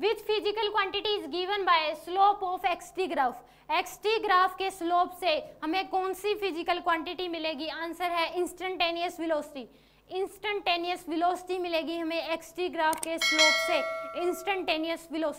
which physical quantity is given by slope of XT graph XT graph के slope से हमें कौन सी फिजिकल क्वान्टिटी मिलेगी आंसर है इंस्टेंटेनियस विलोसिटी इंस्टेंटेनियस विलोसिटी मिलेगी हमें एक्सटी ग्राफ के स्लोप से इंस्टेंटेनियस विलोसिटी